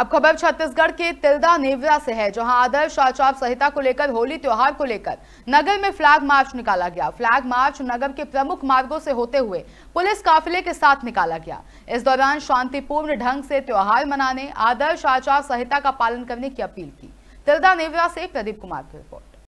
अब खबर छत्तीसगढ़ के तिलदा नेवरा से है जहां आदर्श आचार संहिता को लेकर होली त्योहार को लेकर नगर में फ्लैग मार्च निकाला गया फ्लैग मार्च नगर के प्रमुख मार्गों से होते हुए पुलिस काफिले के साथ निकाला गया इस दौरान शांतिपूर्ण ढंग से त्योहार मनाने आदर्श आचार संहिता का पालन करने की अपील की तिलदा नेवरा से प्रदीप कुमार की रिपोर्ट